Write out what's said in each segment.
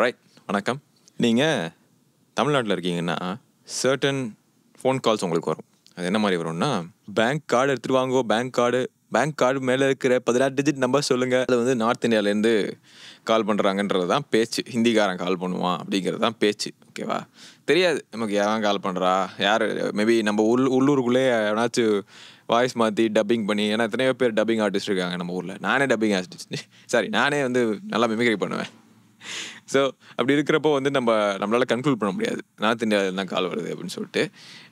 Right வணக்கம் நீங்கள் தமிழ்நாட்டில் இருக்கீங்கன்னா சர்டன் ஃபோன் கால்ஸ் உங்களுக்கு வரும் அது என்ன மாதிரி வரும்னா பேங்க் கார்டு எடுத்துகிட்டு வாங்கோ பேங்க் கார்டு பேங்க் கார்டு மேலே இருக்கிற பதினாறு டிஜிட் நம்பர் சொல்லுங்கள் அது வந்து நார்த் இந்தியாவிலேருந்து கால் பண்ணுறாங்கன்றது தான் பேச்சு ஹிந்திக்காரன் கால் பண்ணுவான் அப்படிங்கிறது தான் பேச்சு ஓகேவா தெரியாது நமக்கு யாரும் கால் பண்ணுறா யார் மேபி நம்ம உள் உள்ளூருக்குள்ளே எவனாச்சும் வாய்ஸ் மாற்றி டப்பிங் பண்ணி ஏன்னா எத்தனையோ பேர் டப்பிங் ஆர்டிஸ்ட் இருக்காங்க நம்ம ஊரில் நானே டப்பிங் ஆர்டிஸ்ட் சாரி நானே வந்து நல்லா மிமிக்ரி பண்ணுவேன் ஸோ அப்படி இருக்கிறப்போ வந்து நம்ம நம்மளால் கன்க்ளூட் பண்ண முடியாது நார்த் இந்தியாவில் தான் கால் வருது அப்படின்னு சொல்லிட்டு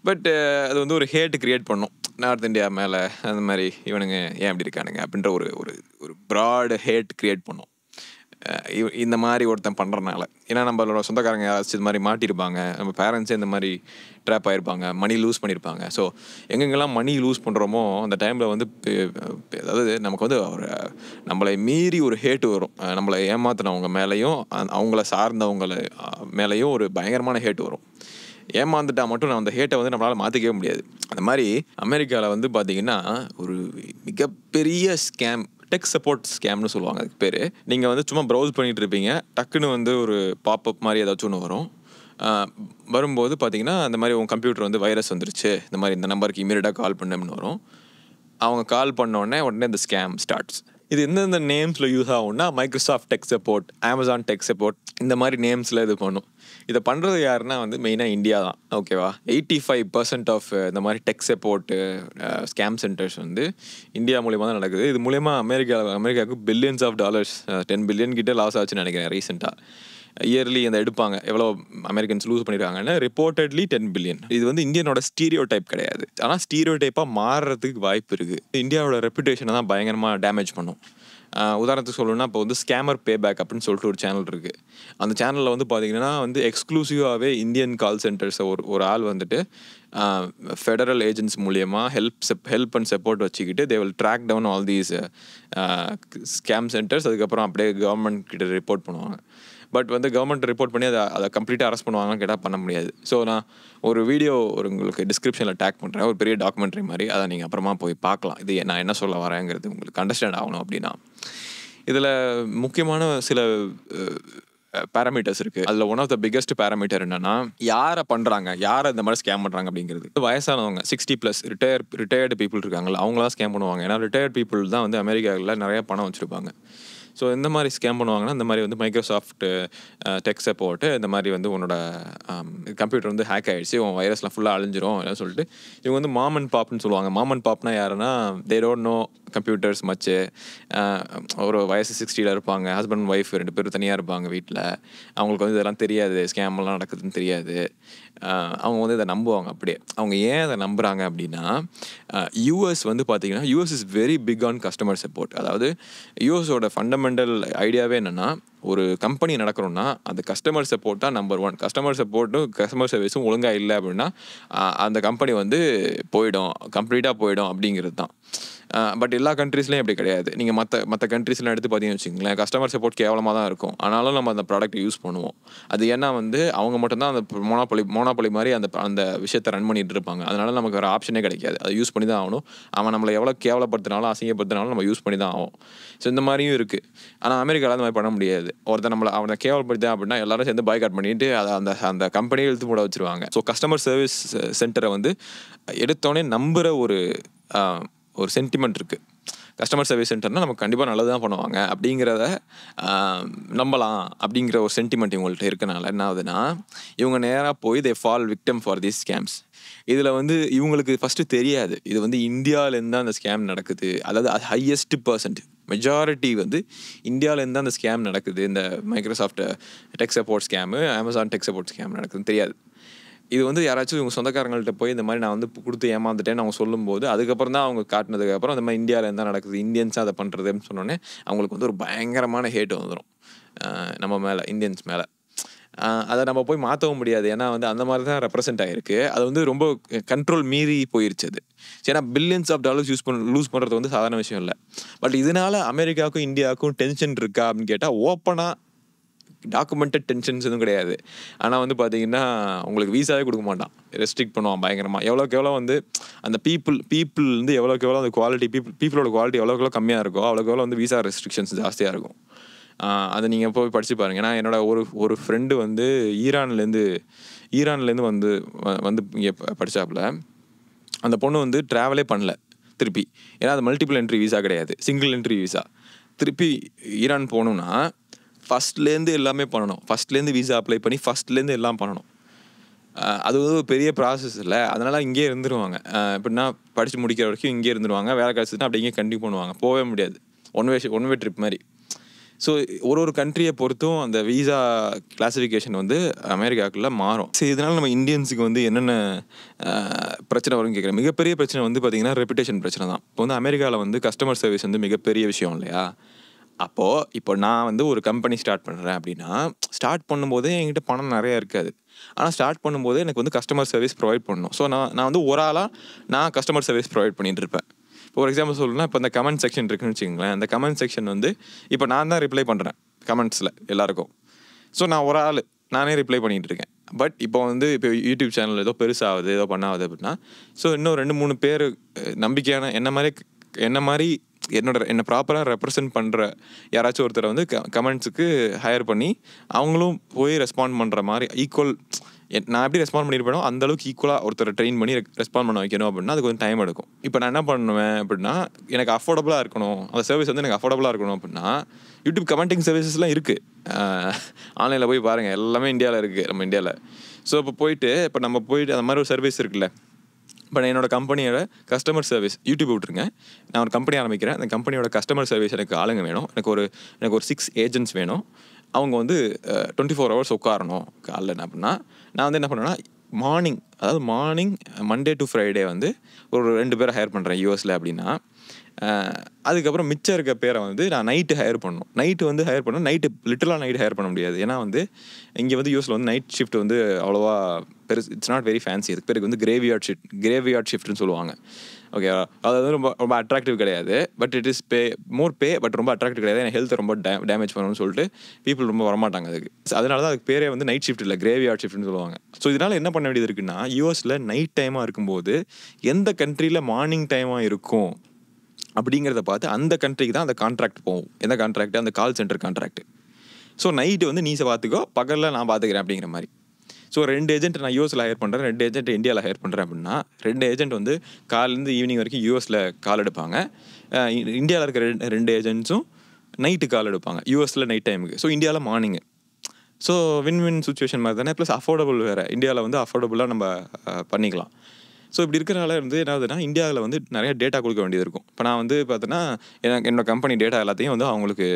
பட் uh, அது வந்து ஒரு ஹேட் கிரியேட் பண்ணும் நார்த் இந்தியா மேலே அந்த மாதிரி இவனுங்க ஏன் அப்படி இருக்கானுங்க அப்படின்ற ஒரு ஒரு ஒரு ப்ராடு ஹேட் கிரியேட் பண்ணும் uh, இந்த மாதிரி ஒருத்தன் பண்ணுறனால ஏன்னா நம்மளோட சொந்தக்காரங்க யாராச்சும் இது மாதிரி மாட்டியிருப்பாங்க நம்ம பேரண்ட்ஸே இந்த மாதிரி ட்ராப் ஆகிருப்பாங்க மணி லூஸ் பண்ணியிருப்பாங்க ஸோ எங்கெங்கெல்லாம் மணி லூஸ் பண்ணுறோமோ அந்த டைமில் வந்து அதாவது நமக்கு வந்து ஒரு நம்மளை மீறி ஒரு ஹேட்டு வரும் நம்மளை ஏமாத்தினவங்க மேலேயும் அவங்கள சார்ந்தவங்கள மேலேயும் ஒரு பயங்கரமான ஹேட்டு வரும் ஏமாந்துட்டா மட்டும் நான் அந்த ஹேட்டை வந்து நம்மளால் மாற்றிக்கவே முடியாது அந்த மாதிரி அமெரிக்காவில் வந்து பார்த்திங்கன்னா ஒரு மிகப்பெரிய ஸ்கேம் டெக் சப்போர்ட் ஸ்கேம்னு சொல்லுவாங்க அதுக்கு பேர் நீங்கள் வந்து சும்மா ப்ரௌஸ் பண்ணிகிட்டு இருப்பீங்க டக்குன்னு வந்து ஒரு பாப்அப் மாதிரி ஏதாச்சும் ஒன்று வரும் வரும்போது பார்த்தீங்கன்னா அந்த மாதிரி உங்கள் கம்ப்யூட்டர் வந்து வைரஸ் வந்துருச்சு இந்த மாதிரி இந்த நம்பருக்கு இமீடியட்டாக கால் பண்ணோம்னு வரும் அவங்க கால் பண்ணோடனே உடனே இந்த ஸ்கேம் ஸ்டார்ட்ஸ் இது எந்தெந்த நேம்ஸில் யூஸ் ஆகும்னா Microsoft tech support Amazon tech support இந்த மாதிரி நேம்ஸில் இது பண்ணும் இதை பண்ணுறது யாருன்னா வந்து மெயினாக இந்தியா தான் ஓகேவா எயிட்டி ஃபைவ் பர்சன்ட் ஆஃப் இந்த மாதிரி டெக் சப்போர்ட்டு ஸ்கேம் சென்டர்ஸ் வந்து இந்தியா மூலியமாக தான் நடக்குது இது மூலயமா அமெரிக்கா அமெரிக்காவுக்கு billions of dollars ten billion கிட்டே லாஸ் ஆச்சுன்னு நினைக்கிறேன் ரீசெண்டாக இயர்லி அந்த எடுப்பாங்க எவ்வளோ அமெரிக்கன்ஸ் லூஸ் பண்ணியிருக்காங்கன்னு ரிப்போர்ட்டட்லி டென் பில்லியன் இது வந்து இந்தியனோட ஸ்டீரியோ டைப் கிடையாது ஆனால் ஸ்டீரியோ டைப்பாக மாறுறதுக்கு வாய்ப்பு இருக்குது இந்தியாவோட ரெப்புடேஷனை தான் பயங்கரமாக டேமேஜ் பண்ணும் உதாரணத்துக்கு சொல்லணும்னா இப்போ வந்து ஸ்கேமர் பேபேக் அப்படின்னு சொல்லிட்டு ஒரு சேனல் இருக்குது அந்த சேனலில் வந்து பார்த்தீங்கன்னா வந்து எக்ஸ்க்ளூசிவாகவே இந்தியன் கால் சென்டர்ஸை ஒரு ஒரு ஆள் வந்துட்டு ஃபெடரல் ஏஜென்ட்ஸ் மூலியமாக ஹெல்ப் செப் ஹெல்ப் அண்ட் சப்போர்ட் வச்சுக்கிட்டு they will track down all these scam centres அதுக்கப்புறம் அப்படியே கவர்மெண்ட் கிட்ட ரிப்போர்ட் பண்ணுவாங்க பட் வந்து கவர்மெண்ட் ரிப்போர்ட் பண்ணி அதை அதை கம்ப்ளீட்டாக அரெஸ்ட் பண்ணுவாங்கன்னு கேட்டால் பண்ண முடியாது ஸோ நான் ஒரு வீடியோ ஒரு உங்களுக்கு டிஸ்கிரிப்ஷனில் டேக் பண்ணுறேன் ஒரு பெரிய டாக்குமெண்ட்ரி மாதிரி அதை நீங்கள் அப்புறமா போய் பார்க்கலாம் இது நான் என்ன சொல்ல வரேங்கிறது உங்களுக்கு அண்டர்ஸ்டாண்ட் ஆகணும் அப்படின்னா இதில் முக்கியமான சில பேராமீட்டர்ஸ் இருக்குது அதில் one of the biggest parameter என்னன்னா யாரை பண்ணுறாங்க யாரை இந்த மாதிரி ஸ்கேம் பண்ணுறாங்க அப்படிங்கிறது வயசானவங்க sixty plus retire retired people இருக்காங்களா அவங்களாம் ஸ்கேம் பண்ணுவாங்க ஏன்னா ரிட்டையர்ட் பீப்புள் தான் வந்து அமெரிக்காவில் நிறைய பணம் வச்சுருப்பாங்க ஸோ இந்த மாதிரி ஸ்கேம் பண்ணுவாங்கன்னா இந்த மாதிரி வந்து மைக்ரோசாஃப்ட் டெக்ஸை போட்டு இந்த மாதிரி வந்து உன்னோட கம்ப்யூட்டர் வந்து ஹேக் ஆகிடுச்சு உன் வைரஸ்லாம் ஃபுல்லாக அழிஞ்சிரும் அப்படின்னு சொல்லிட்டு இவங்க வந்து மாமன் பாப்னு சொல்லுவாங்க மாமன் பாப்னா யாருன்னா they don't know computers much ஒரு வயசு சிக்ஸ்டியில் இருப்பாங்க ஹஸ்பண்ட் ஒய்ஃப் ரெண்டு பேரும் தனியாக இருப்பாங்க வீட்டில் அவங்களுக்கு வந்து இதெல்லாம் தெரியாது ஸ்கேம்லாம் நடக்குதுன்னு தெரியாது அவங்க வந்து இதை நம்புவாங்க அப்படியே அவங்க ஏன் அதை நம்புகிறாங்க அப்படின்னா யூஎஸ் வந்து பார்த்திங்கன்னா US is very big on customer support அதாவது யூஎஸோட ஃபண்டமெண்டல் ஐடியாவே என்னென்னா ஒரு கம்பெனி நடக்கிறோன்னா அது கஸ்டமர் சப்போர்ட்டாக நம்பர் ஒன் கஸ்டமர் சப்போர்ட்டும் கஸ்டமர் சர்வீஸும் ஒழுங்காக இல்லை அப்படின்னா அந்த கம்பெனி வந்து போயிடும் கம்ப்ளீட்டாக போயிடும் அப்படிங்கிறது தான் பட் எல்லா கண்ட்ரீஸ்லையும் அப்படி கிடையாது நீங்கள் மற்ற மற்ற கண்ட்ரீஸ்லாம் எடுத்து பார்த்தீங்கன்னு வச்சுக்கோங்களேன் கஸ்டமர் சப்போர்ட் கேவலமாக தான் இருக்கும் ஆனாலும் நம்ம அந்த ப்ராடக்ட் யூஸ் பண்ணுவோம் அது ஏன்னா வந்து அவங்க மட்டும்தான் அந்த மோனாப்பொலி மோனாப்பொலி மாதிரி அந்த அந்த விஷயத்தை ரன் பண்ணிட்டு இருப்பாங்க அதனால் நமக்கு ஒரு ஆப்ஷனே கிடைக்காது அதை யூஸ் பண்ணி தான் ஆகணும் அவன் நம்மளை எவ்வளோ கேவலப்படுத்தினாலும் அசிங்கப்படுத்தினாலும் நம்ம யூஸ் பண்ணி தான் ஆகும் ஸோ இந்த மாதிரியும் இருக்குது ஆனால் அமெரிக்காவில் அந்த மாதிரி பண்ண முடியாது ஒருத்தன் நம்மளை அவனை கேவல் கேவல்படுத்தேன் அப்படின்னா எல்லாரும் சேர்ந்து பாய்காட் பண்ணிட்டு அதை அந்த அந்த கம்பெனியை இழுத்து போட வச்சுருவாங்க ஸோ கஸ்டமர் சர்வீஸ் சென்டரை வந்து எடுத்தோடனே நம்புகிற ஒரு ஒரு சென்டிமெண்ட் இருக்குது கஸ்டமர் சர்வீஸ் சென்டர்னால் நமக்கு கண்டிப்பாக நல்லது தான் பண்ணுவாங்க அப்படிங்கிறத நம்பலாம் அப்படிங்கிற ஒரு சென்டிமெண்ட் இவங்கள்ட்ட இருக்கனால என்ன ஆகுதுன்னா இவங்க நேராக போய் they fall victim for these scams இதில் வந்து இவங்களுக்கு ஃபஸ்ட்டு தெரியாது இது வந்து இந்தியாவிலேருந்து தான் அந்த ஸ்கேம் நடக்குது அதாவது ஹையஸ்ட் பர்சன்ட் மெஜாரிட்டி வந்து இந்தியாவிலேருந்து அந்த ஸ்கேம் நடக்குது இந்த Microsoft tech support scam Amazon tech support scam நடக்குதுன்னு தெரியாது இது வந்து யாராச்சும் இவங்க சொந்தக்காரங்கள்ட்ட போய் இந்த மாதிரி நான் வந்து கொடுத்து ஏமாந்துட்டேன்னு அவங்க சொல்லும்போது அதுக்கப்புறம் தான் அவங்க காட்டினதுக்கப்புறம் இந்த மாதிரி இந்தியாவில் என்ன நடக்குது இந்தியன்ஸ் அதை பண்ணுறதுன்னு சொன்னோன்னே அவங்களுக்கு வந்து ஒரு பயங்கரமான ஹேட் வந்துடும் நம்ம மேலே இந்தியன்ஸ் மேலே அதை நம்ம போய் மாற்றவும் முடியாது ஏன்னா வந்து அந்த மாதிரி தான் ரெப்ரசென்ட் ஆகிருக்கு அது வந்து ரொம்ப கண்ட்ரோல் மீறி போயிருச்சு அது ஏன்னா பில்லியன்ஸ் ஆஃப் டாலர்ஸ் யூஸ் பண்ண லூஸ் பண்ணுறது வந்து சாதாரண விஷயம் இல்லை பட் இதனால அமெரிக்காவுக்கும் இந்தியாவுக்கும் டென்ஷன் இருக்கா அப்படின்னு கேட்டால் ஓப்பனாக டாக்குமெண்டட் டென்ஷன்ஸ் எதுவும் கிடையாது ஆனால் வந்து பார்த்தீங்கன்னா உங்களுக்கு வீசாவே கொடுக்க மாட்டான் ரெஸ்ட்ரிக்ட் பண்ணுவான் பயங்கரமாக எவ்வளோக்கு எவ்வளோ வந்து அந்த பீப்புள் பீப்புள் வந்து எவ்வளோக்கு எவ்வளோ அந்த குவாலிட்டி பீப்புள் பீப்புளோட குவாலிட்டி எவ்வளோக்கு எவ்வளோ கம்மியாக இருக்கோ அவ்வளோக்கு எவ்வளோ வந்து வீசா ரெஸ்ட்ரிக்ஷன்ஸ் ஜாஸ்தியாக இருக்கும் அதை நீங்கள் போய் படித்து பாருங்கள் ஏன்னா என்னோட ஒரு ஒரு ஃப்ரெண்டு வந்து ஈரான்லேருந்து ஈரான்லேருந்து வந்து வந்து இங்கே படித்தாப்புல அந்த பொண்ணு வந்து ட்ராவலே பண்ணல திருப்பி ஏன்னா அது மல்டிபிள் என்ட்ரி வீசா கிடையாது சிங்கிள் என்ட்ரி விசா திருப்பி ஈரான் போகணுன்னா ஃபஸ்ட்லேருந்து எல்லாமே பண்ணணும் ஃபஸ்ட்லேருந்து விசா அப்ளை பண்ணி ஃபஸ்ட்லேருந்து எல்லாம் பண்ணணும் அது வந்து ஒரு பெரிய ப்ராசஸ் இல்லை அதனால் இங்கே இருந்துருவாங்க எப்படின்னா படித்து முடிக்கிற வரைக்கும் இங்கே இருந்துருவாங்க வேலை அப்படி அப்படியே கண்டிப்பாக பண்ணுவாங்க போகவே முடியாது one way one way trip மாதிரி ஸோ ஒரு ஒரு கண்ட்ரியை பொறுத்தும் அந்த விசா கிளாஸிஃபிகேஷன் வந்து அமெரிக்காக்குள்ளே மாறும் ஸோ இதனால் நம்ம இந்தியன்ஸுக்கு வந்து என்னென்ன பிரச்சனை வரும்னு கேட்குறேன் மிகப்பெரிய பிரச்சனை வந்து பார்த்திங்கன்னா ரெப்புடேஷன் பிரச்சனை தான் இப்போ வந்து அமெரிக்காவில் வந்து கஸ்டமர் சர்வீஸ் வந்து மிகப்பெரிய விஷயம் இல்லையா அப்போது இப்போ நான் வந்து ஒரு கம்பெனி ஸ்டார்ட் பண்ணுறேன் அப்படின்னா ஸ்டார்ட் பண்ணும்போதே என்கிட்ட பணம் நிறையா இருக்காது ஆனால் ஸ்டார்ட் பண்ணும்போது எனக்கு வந்து கஸ்டமர் சர்வீஸ் ப்ரொவைட் பண்ணணும் ஸோ நான் நான் வந்து ஒரு ஆளாக நான் கஸ்டமர் சர்வீஸ் ப்ரொவைட் பண்ணிகிட்டு இருப்பேன் இப்போ ஒரு எக்ஸாம்பிள் சொல்லணும்னா இப்போ இந்த கமெண்ட் செக்ஷன் இருக்குன்னு வச்சுக்கோங்களேன் அந்த கமெண்ட் செக்ஷன் வந்து இப்போ நான் தான் ரிப்ளை பண்ணுறேன் கமெண்ட்ஸில் எல்லாருக்கும் ஸோ நான் ஒரு ஆள் நானே ரிப்ளை பண்ணிகிட்டு இருக்கேன் பட் இப்போ வந்து இப்போ யூடியூப் சேனல் ஏதோ பெருசாகுது ஏதோ பண்ணாவது அப்படின்னா ஸோ இன்னும் ரெண்டு மூணு பேர் நம்பிக்கையான என்ன மாதிரி என்ன மாதிரி என்னோட என்னை ப்ராப்பராக ரெப்ரசன்ட் பண்ணுற யாராச்சும் ஒருத்தரை வந்து க கமெண்ட்ஸுக்கு ஹையர் பண்ணி அவங்களும் போய் ரெஸ்பாண்ட் பண்ணுற மாதிரி ஈக்குவல் நான் எப்படி ரெஸ்பாண்ட் பண்ணியிருப்பேனோ அந்தளவுக்கு ஈக்குவலாக ஒருத்தர் ட்ரெயின் பண்ணி ரெஸ்பாண்ட் பண்ண வைக்கணும் அப்படின்னா அது கொஞ்சம் டைம் எடுக்கும் இப்போ நான் என்ன பண்ணுவேன் அப்படின்னா எனக்கு அஃபோர்டபுளாக இருக்கணும் அந்த சர்வீஸ் வந்து எனக்கு அஃபோர்டபுளாக இருக்கணும் அப்படின்னா யூடியூப் கமெண்டிங் சர்வீசஸ்லாம் இருக்குது ஆன்லைனில் போய் பாருங்கள் எல்லாமே இந்தியாவில் இருக்குது நம்ம இந்தியாவில் ஸோ இப்போ போயிட்டு இப்போ நம்ம போயிட்டு அந்த மாதிரி ஒரு சர்வீஸ் இருக்குல்ல இப்போ என்னோட கம்பெனியோட கஸ்டமர் சர்வீஸ் யூடியூப் விட்டுருங்க நான் ஒரு கம்பெனி ஆரம்பிக்கிறேன் அந்த கம்பெனியோட கஸ்டமர் சர்வீஸ் எனக்கு ஆளுங்க வேணும் எனக்கு ஒரு எனக்கு ஒரு சிக்ஸ் ஏஜென்ட்ஸ் வேணும் அவங்க வந்து டுவெண்ட்டி ஃபோர் ஹவர்ஸ் உட்காரணும் காலைல என்ன அப்படின்னா நான் வந்து என்ன பண்ணுவேன்னா மார்னிங் அதாவது மார்னிங் மண்டே டு ஃப்ரைடே வந்து ஒரு ரெண்டு பேரை ஹையர் பண்ணுறேன் யூஎஸில் அப்படின்னா அதுக்கப்புறம் மிச்சம் இருக்க பேரை வந்து நான் நைட்டு ஹையர் பண்ணணும் நைட்டு வந்து ஹையர் பண்ணணும் நைட்டு லிட்டலாக நைட்டு ஹையர் பண்ண முடியாது ஏன்னா வந்து இங்கே வந்து யூஸில் வந்து நைட் ஷிஃப்ட் வந்து அவ்வளோவா பெருசு இட்ஸ் நாட் வெரி ஃபேன்சி இதுக்கு பேருக்கு வந்து கிரேவியார்ட் ஷிஃப்ட் கிரேவியார்ட் ஷிஃப்ட்டுன்னு சொல்லுவாங்க ஓகேவா அது வந்து ரொம்ப ரொம்ப அட்ராக்டிவ் கிடையாது but it is pay more pay but ரொம்ப அட்ராக்டிவ் கிடையாது ஹெல்த் ரொம்ப டே டேமேஜ் பண்ணணும்னு சொல்லிட்டு பீப்புள் ரொம்ப வரமாட்டாங்க அதுக்கு அதனால தான் அதுக்கு பேரே வந்து நைட் ஷிஃப்ட் இல்லை கிரேவியார்ட் ஷிஃப்ட்னு சொல்லுவாங்க ஸோ இதனால் என்ன பண்ண வேண்டியது இருக்குன்னா யூஎஸில் நைட் டைமாக இருக்கும்போது எந்த கண்ட்ரியில் மார்னிங் டைமாக இருக்கும் அப்படிங்கிறத பார்த்து அந்த கண்ட்ரிக்கு தான் அந்த கான்ட்ராக்ட் போகும் எந்த கான்ட்ராக்ட் அந்த call centre contract so night வந்து நீசை பார்த்துக்கோ பகலில் நான் பார்த்துக்கிறேன் அப்படிங்கிற மாதிரி ஸோ ரெண்டு ஏஜென்ட் நான் யூஎஸில் ஹையர் பண்ணுறேன் ரெண்டு ஏஜென்ட் இந்தியாவில் ஹையர் பண்ணுறேன் அப்படின்னா ரெண்டு ஏஜென்ட் வந்து காலேருந்து ஈவினிங் வரைக்கும் யூஎஸில் கால் எடுப்பாங்க இந்தியாவில் இருக்கிற ரெண்டு ரெண்டு ஏஜென்ட்ஸும் நைட்டு கால் எடுப்பாங்க யூஎஸில் நைட் டைமுக்கு ஸோ இந்தியாவில் morning so win win situation மாதிரி தானே ப்ளஸ் அஃபோர்டபுள் வேறு இந்தியாவில் வந்து அஃபோர்டபுளாக நம்ம பண்ணிக்கலாம் ஸோ இப்படி இருக்கிறனால வந்து என்ன ஆகுதுன்னா இந்தியாவில் வந்து நிறைய டேட்டா கொடுக்க வேண்டியது இருக்கும் இப்போ நான் வந்து பார்த்தோன்னா எனக்கு என்னோட கம்பெனி டேட்டா எல்லாத்தையும் வந்து அவங்களுக்கு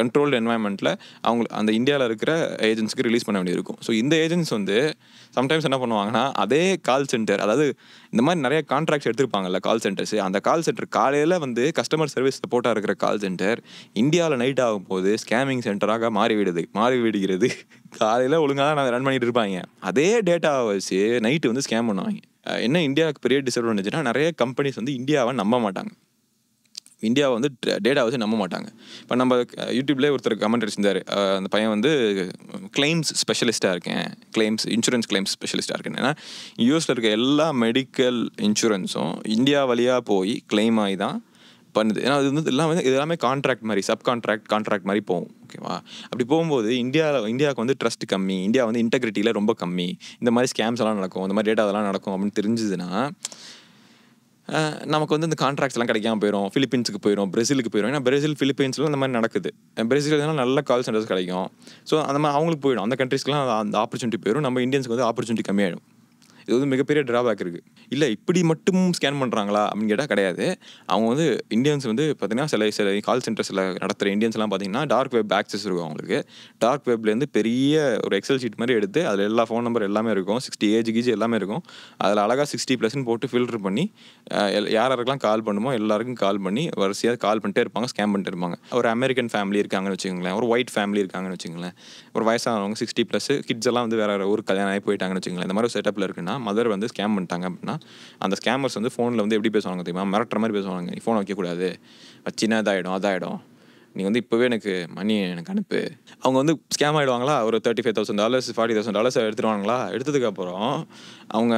கண்ட்ரோல்டு என்வாயன்மெண்ட்டில் அவங்க அந்த இந்தியாவில் இருக்கிற ஏஜென்சிக்கு ரிலீஸ் பண்ண வேண்டியிருக்கும் ஸோ இந்த ஏஜென்ஸ் வந்து சம்டைம்ஸ் என்ன பண்ணுவாங்கன்னா அதே கால் சென்டர் அதாவது இந்த மாதிரி நிறைய கான்ட்ராக்ட்ஸ் எடுத்துருப்பாங்கல்ல கால் சென்டர்ஸ் அந்த கால் சென்டர் காலையில் வந்து கஸ்டமர் சர்வீஸ் சப்போர்ட்டாக இருக்கிற கால் சென்டர் இந்தியாவில் நைட் ஆகும் போது ஸ்கேமிங் சென்டராக மாறிவிடுது விடுகிறது காலையில் ஒழுங்காக நான் ரன் பண்ணிட்டு இருப்பாங்க அதே டேட்டாவை வச்சு நைட்டு வந்து ஸ்கேம் பண்ணுவாங்க என்ன இந்தியாவுக்கு பெரிய டிஸ்அட்வான்டேஜ்னா நிறைய கம்பெனிஸ் வந்து இந்தியாவை நம்ப மாட்டாங்க இந்தியாவை வந்து டேட்டா வச்சு நம்ப மாட்டாங்க இப்போ நம்ம யூடியூப்லேயே ஒருத்தர் கமெண்ட் அடிச்சிருந்தார் அந்த பையன் வந்து கிளைம்ஸ் ஸ்பெஷலிஸ்ட்டாக இருக்கேன் கிளைம்ஸ் இன்சூரன்ஸ் கிளைம்ஸ் ஸ்பெஷலிஸ்ட்டாக இருக்கேன் ஏன்னா யூஎஸில் இருக்க எல்லா மெடிக்கல் இன்சூரன்ஸும் இந்தியா வழியாக போய் கிளைம் ஆகி தான் பண்ணுது ஏன்னா அது வந்து எல்லாமே இது எல்லாமே கான்ட்ராக்ட் மாதிரி சப் கான்ட்ராக்ட் கான்ட்ராக்ட் மாதிரி போகும் ஓகேவா அப்படி போகும்போது இந்தியாவில் இந்தியாவுக்கு வந்து ட்ரஸ்ட் கம்மி இந்தியா வந்து இன்டெகிரிட்டியில் ரொம்ப கம்மி இந்த மாதிரி ஸ்கேம்ஸ் எல்லாம் நடக்கும் இந்த மாதிரி டேட்டா அதெல்லாம் நடக்கும் அப்படின்னு தெரிஞ்சுதுன்னா நமக்கு வந்து இந்த கான்ட்ராக்ட்ஸ் எல்லாம் கிடைக்காம போயிடும் ஃபிலிப்பீன்ஸுக்கு போயிடும் பிரேசிலுக்கு போயிடும் ஏன்னா பிரேசில் ஃபிலிப்பீன்ஸ்லாம் இந்த மாதிரி நடக்குது பிரேசிலாம் நல்ல கால் சென்டர்ஸ் கிடைக்கும் ஸோ அந்த மாதிரி அவங்களுக்கு போயிடும் அந்த கண்ட்ரிஸ்க்குலாம் அந்த ஆப்பர்ச்சுனிட்டி போயிடும் நம்ம இந்தியன்ஸ்க்கு வந்து ஆப்பர்ச்சுனிட்டி கம்மியாயிடும் இது வந்து மிகப்பெரிய ட்ராபேக் இருக்குது இல்லை இப்படி மட்டும் ஸ்கேன் பண்ணுறாங்களா அப்படின்னு கேட்டால் கிடையாது அவங்க வந்து இந்தியன்ஸ் வந்து பார்த்திங்கன்னா சில சில கால் சென்டர்ஸில் நடத்துகிற இந்தியன்ஸ்லாம் பார்த்திங்கன்னா டார்க் வெப் ஆக்சஸ் இருக்கும் அவங்களுக்கு டார்க் வெப்லேருந்து பெரிய ஒரு எக்ஸல் ஷீட் மாதிரி எடுத்து அதில் எல்லா ஃபோன் நம்பர் எல்லாமே இருக்கும் சிக்ஸ்டி ஏஜ் கீஜ் எல்லாமே இருக்கும் அதில் அழகாக சிக்ஸ்டி ப்ளஸ்ன்னு போட்டு ஃபில்டர் பண்ணி யாரெல்லாம் கால் பண்ணுமோ எல்லாருக்கும் கால் பண்ணி வரிசையாக கால் பண்ணிட்டே இருப்பாங்க ஸ்கேம் பண்ணிட்டு இருப்பாங்க ஒரு அமெரிக்கன் ஃபேமிலி இருக்காங்கன்னு வச்சுக்கோங்களேன் ஒரு ஒயிட் ஃபேமிலி இருக்காங்கன்னு வச்சுக்கோங்களேன் ஒரு வயசானவங்க சிக்ஸ்டி ப்ளஸ் கிட்ஸ் எல்லாம் வந்து வேறு ஒரு கல்யாணம் ஆகி போயிட்டாங்கன்னு வச்சுக்கோங்களேன் இந்த மாதிரி ஒரு செட்டப்பில் இருக்குன்னா அப்படின்னா மதர் வந்து ஸ்கேம் பண்ணிட்டாங்க அப்படின்னா அந்த ஸ்கேமர்ஸ் வந்து ஃபோனில் வந்து எப்படி பேசுவாங்க தெரியுமா மிரட்டுற மாதிரி பேசுவாங்க நீ ஃபோனை வைக்கக்கூடாது வச்சுன்னா இதாகிடும் அதாகிடும் நீ வந்து இப்போவே எனக்கு மணி எனக்கு அனுப்பு அவங்க வந்து ஸ்கேம் ஆகிடுவாங்களா ஒரு thirty five thousand dollars forty thousand dollars எடுத்துருவாங்களா எடுத்ததுக்கப்புறம் அவங்க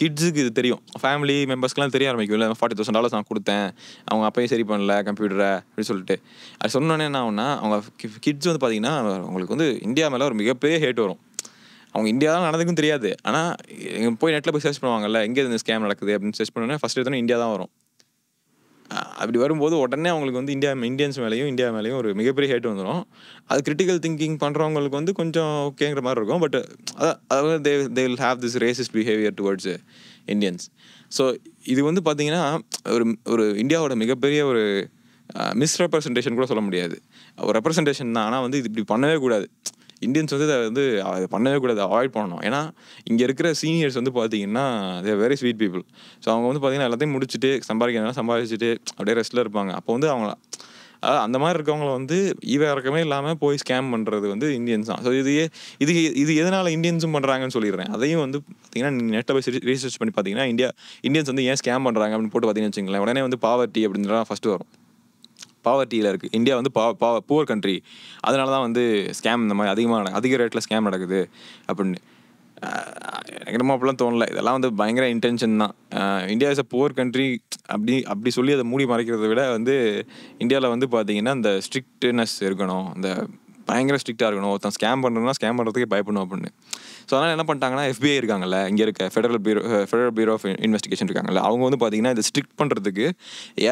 கிட்ஸுக்கு இது தெரியும் ஃபேமிலி மெம்பர்ஸ்க்குலாம் தெரிய ஆரம்பிக்கும் இல்லை ஃபார்ட்டி தௌசண்ட் டாலர்ஸ் நான் கொடுத்தேன் அவங்க அப்பையும் சரி பண்ணல கம்ப்யூட்டரை அப்படின்னு சொல்லிட்டு அது சொன்னோன்னே என்ன ஆகுனா அவங்க கிட்ஸ் வந்து பார்த்தீங்கன்னா அவங்களுக்கு வந்து இந்தியா மேலே ஒரு மிகப்பெரிய ஹேட் வரும் அவங்க இந்தியா தான் நடந்துக்கும் தெரியாது ஆனால் போய் நெட்டில் போய் சர்ச் பண்ணுவாங்கல்ல எங்கே இந்த ஸ்கேம் நடக்குது அப்படின்னு சர்ச் பண்ணோன்னா ஃபஸ்ட் எடுத்தோம் இந்தியா தான் வரும் அப்படி வரும்போது உடனே அவங்களுக்கு வந்து இந்தியா இந்தியன்ஸ் மேலேயும் இந்தியா மேலேயும் ஒரு மிகப்பெரிய ஹேட் வந்துடும் அது கிரிட்டிக்கல் திங்கிங் பண்ணுறவங்களுக்கு வந்து கொஞ்சம் ஓகேங்கிற மாதிரி இருக்கும் பட் அதாவது they they will have this racist behaviour towards Indians so இது வந்து பார்த்தீங்கன்னா ஒரு ஒரு இந்தியாவோட மிகப்பெரிய ஒரு மிஸ்ரெப்ரசன்டேஷன் கூட சொல்ல முடியாது ஒரு ரெப்ரசன்டேஷன் தான் ஆனால் வந்து இது இப்படி பண்ணவே கூடாது இந்தியன்ஸ் வந்து அதை வந்து அதை பண்ணவே கூடாது அவாய்ட் பண்ணணும் ஏன்னா இங்கே இருக்கிற சீனியர்ஸ் வந்து பார்த்தீங்கன்னா they very sweet people so அவங்க வந்து பார்த்தீங்கன்னா எல்லாத்தையும் முடிச்சுட்டு சம்பாதிக்கிறதுனால சம்பாதிச்சுட்டு அப்படியே ரெஸ்ட்டில் இருப்பாங்க அப்போ வந்து அவங்கள அதாவது அந்த மாதிரி இருக்கவங்களை வந்து இவ இறக்கமே இல்லாமல் போய் ஸ்கேம் பண்ணுறது வந்து இந்தியன்ஸ் தான் ஸோ இது இது இது எதனால் இந்தியன்ஸும் பண்ணுறாங்கன்னு சொல்லிடுறேன் அதையும் வந்து பார்த்தீங்கன்னா நீங்கள் நெட்டை போய் ரீசர்ச் பண்ணி பார்த்தீங்கன்னா இந்தியா இந்தியன்ஸ் வந்து ஏன் ஸ்கேம் பண்ணுறாங்க அப்படின்னு போட்டு பார்த்தீங்கன்னு வச்சுங்களேன் உடனே வந்து பாவர்ட்டி அப்படின்றதான் ஃபஸ்ட்டு வரும் பாவர்ட்டியில் இருக்குது இந்தியா வந்து பா பா புவர் கண்ட்ரி அதனால தான் வந்து ஸ்கேம் இந்த மாதிரி அதிகமாக அதிக ரேட்டில் ஸ்கேம் நடக்குது அப்படின்னு எனக்கு நம்ம அப்படிலாம் தோணல இதெல்லாம் வந்து பயங்கர இன்டென்ஷன் தான் India is a poor country அப்படி அப்படி சொல்லி அதை மூடி மறைக்கிறத விட வந்து இந்தியாவில் வந்து பார்த்தீங்கன்னா இந்த ஸ்ட்ரிக்ட்னஸ் இருக்கணும் இந்த பயங்கர ஸ்ட்ரிக்டாக இருக்கணும் ஒருத்தன் ஸ்கேம் பண்ணுறதுனா ஸ்கேம் பண்ணுறதுக்கே பயப்படணும் அப்படின்னு ஸோ அதனால் என்ன பண்ணிட்டாங்கன்னா எஃபிஐ இருக்காங்கல்ல இங்கே இருக்க federal bureau federal bureau of investigation இருக்காங்கல்ல அவங்க வந்து பார்த்தீங்கன்னா இதை ஸ்ட்ரிக்ட் பண்ணுறதுக்கு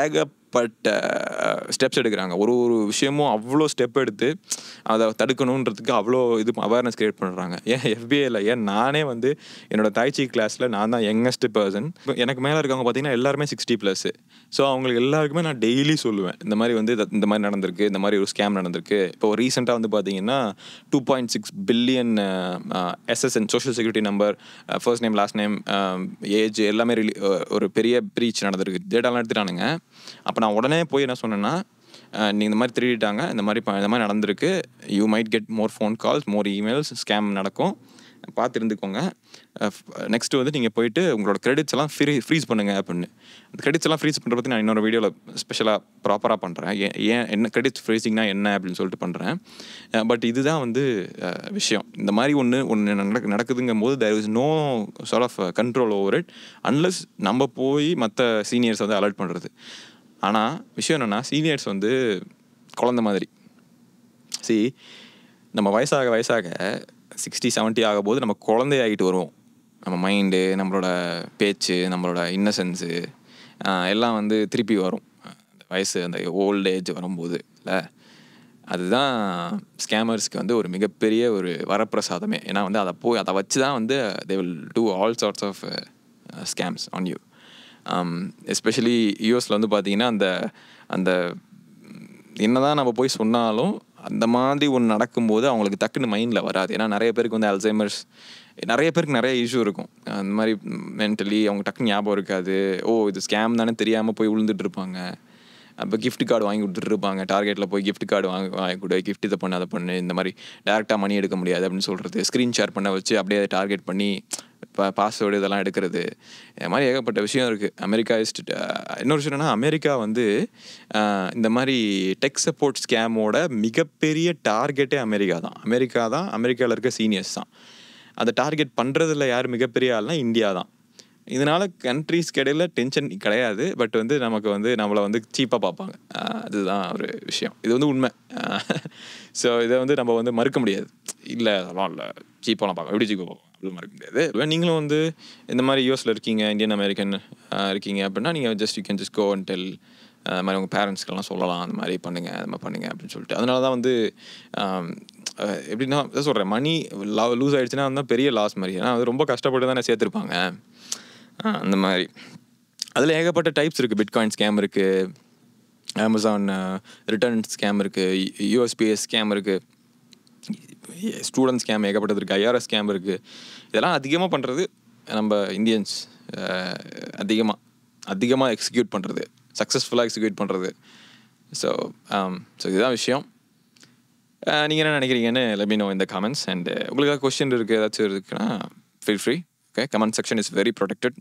ஏக ஏகப்பட்ட ஸ்டெப்ஸ் எடுக்கிறாங்க ஒரு ஒரு விஷயமும் அவ்வளோ ஸ்டெப் எடுத்து அதை தடுக்கணுன்றதுக்கு அவ்வளோ இது அவேர்னஸ் கிரியேட் பண்ணுறாங்க ஏன் எஃபிஐயில் ஏன் நானே வந்து என்னோட தாய்ச்சி கிளாஸில் நான் தான் யங்கஸ்ட் பர்சன் எனக்கு மேலே இருக்கவங்க பார்த்தீங்கன்னா எல்லாருமே சிக்ஸ்டி ப்ளஸ்ஸு ஸோ அவங்களுக்கு எல்லாருக்குமே நான் டெய்லி சொல்லுவேன் இந்த மாதிரி வந்து இந்த மாதிரி நடந்திருக்கு இந்த மாதிரி ஒரு ஸ்கேம் நடந்திருக்கு இப்போ ரீசெண்டாக வந்து பார்த்தீங்கன்னா two point six billion SSN social security number first name last name age எல்லாமே ரிலி ஒரு பெரிய பிரீச் நடந்திருக்கு டேட்டாலாம் எடுத்துட்டானுங்க அப்போ நான் உடனே போய் என்ன சொன்னேன்னா நீங்கள் இந்த மாதிரி திருடிட்டாங்க இந்த மாதிரி இந்த மாதிரி நடந்திருக்கு you might get more phone calls more emails scam நடக்கும் பார்த்து இருந்துக்கோங்க நெக்ஸ்ட்டு வந்து நீங்கள் போயிட்டு உங்களோட கிரெடிட்ஸ் எல்லாம் ஃப்ரீ ஃப்ரீஸ் பண்ணுங்கள் அப்படின்னு அந்த கிரெடிட்ஸ் எல்லாம் ஃப்ரீஸ் பண்ணுற பற்றி நான் இன்னொரு வீடியோவில் ஸ்பெஷலாக ப்ராப்பராக பண்ணுறேன் ஏன் என்ன கிரெடிட்ஸ் ஃப்ரீஸிங்னா என்ன அப்படின்னு சொல்லிட்டு பண்ணுறேன் பட் இதுதான் வந்து விஷயம் இந்த மாதிரி ஒன்று ஒன்று நடக்கு நடக்குதுங்கும் போது there is no sort of control over it unless நம்ம போய் மற்ற சீனியர்ஸ் வந்து அலர்ட் பண்ணுறது ஆனால் விஷயம் என்னென்னா சீனியர்ஸ் வந்து குழந்த மாதிரி சி நம்ம வயசாக வயசாக சிக்ஸ்டி செவன்ட்டி ஆகும்போது நம்ம குழந்தையாகிட்டு வருவோம் நம்ம மைண்டு நம்மளோட பேச்சு நம்மளோட இன்னசென்ஸு எல்லாம் வந்து திருப்பி வரும் வயசு அந்த ஓல்டு ஏஜ் வரும்போது இல்லை அதுதான் ஸ்கேமர்ஸ்க்கு வந்து ஒரு மிகப்பெரிய ஒரு வரப்பிரசாதமே ஏன்னா வந்து அதை போய் அதை வச்சு தான் வந்து they will do all sorts of scams on you especially um, யூஎஸில் வந்து பார்த்தீங்கன்னா அந்த அந்த என்னதான் நம்ம போய் சொன்னாலும் அந்த மாதிரி ஒன்று நடக்கும்போது அவங்களுக்கு டக்குன்னு மைண்டில் வராது ஏன்னா நிறைய பேருக்கு வந்து அல்சைமர்ஸ் நிறைய பேருக்கு நிறைய இஷ்யூ இருக்கும் அந்த மாதிரி மென்டலி அவங்க டக்குன்னு ஞாபகம் இருக்காது ஓ இது ஸ்கேம் தானே தெரியாமல் போய் விழுந்துட்டு இருப்பாங்க அப்போ கிஃப்ட் கார்டு வாங்கி கொடுத்துட்ருப்பாங்க டார்கெட்டில் போய் கிஃப்ட் கார்டு வாங்க வாங்கி கொடு கிஃப்ட் இதை பண்ணு அதை பண்ணு இந்த மாதிரி டேரெக்டாக மணி எடுக்க முடியாது அப்படின்னு சொல்கிறது ஸ்க்ரீன் ஷேர் பண்ண வச்சு அப்படியே அதை டார்கெட் பண்ணி இப்போ பாஸ்வேர்டு இதெல்லாம் எடுக்கிறது இது மாதிரி ஏகப்பட்ட விஷயம் இருக்குது அமெரிக்கா இஸ்ட் இன்னொரு விஷயம் அமெரிக்கா வந்து இந்த மாதிரி டெக் சப்போர்ட் ஸ்கேமோட மிகப்பெரிய டார்கெட்டே அமெரிக்கா தான் அமெரிக்கா தான் அமெரிக்காவில் இருக்க சீனியர்ஸ் தான் அதை டார்கெட் பண்ணுறதுல யார் மிகப்பெரிய ஆள்னா இந்தியா தான் இதனால் கண்ட்ரிஸ்க்கு இடையில் டென்ஷன் கிடையாது பட் வந்து நமக்கு வந்து நம்மளை வந்து சீப்பாக பார்ப்பாங்க அதுதான் ஒரு விஷயம் இது வந்து உண்மை ஸோ இதை வந்து நம்ம வந்து மறுக்க முடியாது இல்லை அதெல்லாம் இல்லை சீப்பாகலாம் பார்ப்போம் எப்படி சீப்பாக பார்ப்போம் அப்படி மறுக்க முடியாது நீங்களும் வந்து இந்த மாதிரி யூஎஸில் இருக்கீங்க இந்தியன் அமெரிக்கன் இருக்கீங்க அப்படின்னா நீங்கள் just you can just go and tell அது மாதிரி உங்கள் பேரண்ட்ஸ்க்கெல்லாம் சொல்லலாம் அந்த மாதிரி பண்ணுங்கள் அது மாதிரி பண்ணுங்கள் அப்படின்னு சொல்லிட்டு அதனால தான் வந்து எப்படின்னா சொல்கிறேன் மணி லா லூஸ் ஆகிடுச்சுன்னா வந்து பெரிய லாஸ் மாதிரி ஏன்னா அது ரொம்ப கஷ்டப்பட்டு தானே சேர்த்துருப்பாங்க அந்த மாதிரி அதில் ஏகப்பட்ட டைப்ஸ் இருக்குது பிட்காயின் ஸ்கேம் இருக்குது அமேசான் ரிட்டர்ன் ஸ்கேம் இருக்குது யூஎஸ்பிஎஸ் ஸ்கேம் இருக்குது ஸ்டூடெண்ட் ஸ்கேம் ஏகப்பட்டது இருக்குது ஐஆர்எஸ் ஸ்கேம் இருக்குது இதெல்லாம் அதிகமாக பண்ணுறது நம்ம இந்தியன்ஸ் அதிகமாக அதிகமாக எக்ஸிக்யூட் பண்ணுறது சக்ஸஸ்ஃபுல்லாக எக்ஸிக்யூட் பண்ணுறது ஸோ ஸோ இதுதான் விஷயம் நீங்கள் என்ன நினைக்கிறீங்கன்னு லெபினோ இந்த கமெண்ட்ஸ் அண்டு உங்களுக்காக கொஸ்டின் இருக்குது ஏதாச்சும் இருக்குன்னா feel free Okay, comment section is very protected.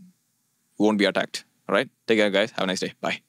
won't be attacked. All right, take care, guys. Have a nice day. Bye.